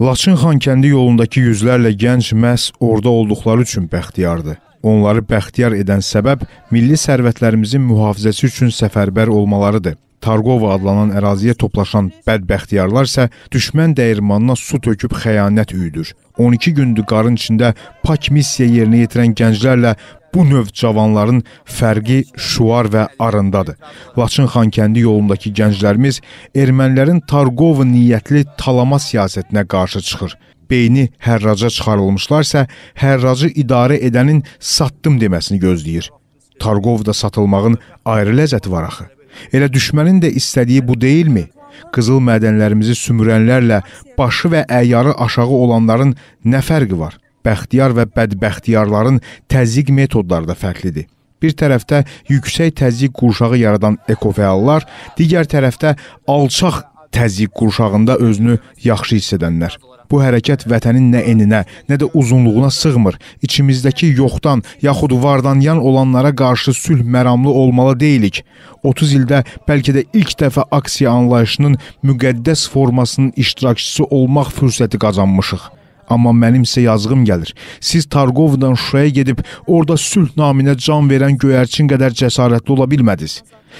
Laçın-Xankəndi yolundakı yüzlərlə gənc məhz orada olduqları üçün bəxtiyardır. Onları bəxtiyar edən səbəb milli sərvətlərimizin mühafizəsi üçün səfərbər olmalarıdır. Tarqova adlanan əraziyə toplaşan bədbəxtiyarlar isə düşmən dəyirmanına su töküb xəyanət üyüdür. 12 gündür qarın içində pak missiya yerinə yetirən gənclərlə bu növ cavanların fərqi şuar və arındadır. Laçın Xankəndi yolundakı gənclərimiz ermənilərin Tarqova niyyətli talama siyasətinə qarşı çıxır beyni hərraca çıxarılmışlarsa, hərracı idarə edənin satdım deməsini gözləyir. Tarqovda satılmağın ayrı ləzzəti var axı. Elə düşmənin də istədiyi bu deyilmi? Qızıl mədənlərimizi sümürənlərlə başı və əyarı aşağı olanların nə fərqi var? Bəxtiyar və bədbəxtiyarların təzyiq metodları da fərqlidir. Bir tərəfdə yüksək təzyiq qurşağı yaradan ekofəallar, digər tərəfdə alçaq təzyiq qurşağında özünü yaxşı hiss edənlər. Bu hərəkət vətənin nə eninə, nə də uzunluğuna sığmır. İçimizdəki yoxdan, yaxud vardan yan olanlara qarşı sülh məramlı olmalı deyilik. 30 ildə bəlkə də ilk dəfə aksiya anlayışının müqəddəs formasının iştirakçısı olmaq fürsəti qazanmışıq. Amma mənimsə yazığım gəlir. Siz Targovdan Şuşaya gedib orada sülh naminə can verən göyərçin qədər cəsarətli ola bilmədiniz.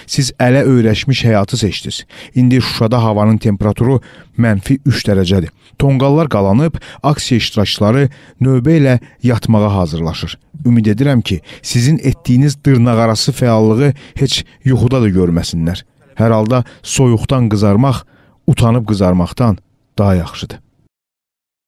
Siz ələ öyrəşmiş həyatı seçdiniz. İndi Şuşada havanın temperaturu mənfi 3 dərəcədir. Tonqallar qalanıb, aksiya iştirakçıları növbə ilə yatmağa hazırlaşır. Ümid edirəm ki, sizin etdiyiniz dırnaqarası fəallığı heç yuxuda da görməsinlər. Hər halda soyuqdan qızarmaq utanıb qızarmaqdan daha yaxşıdır.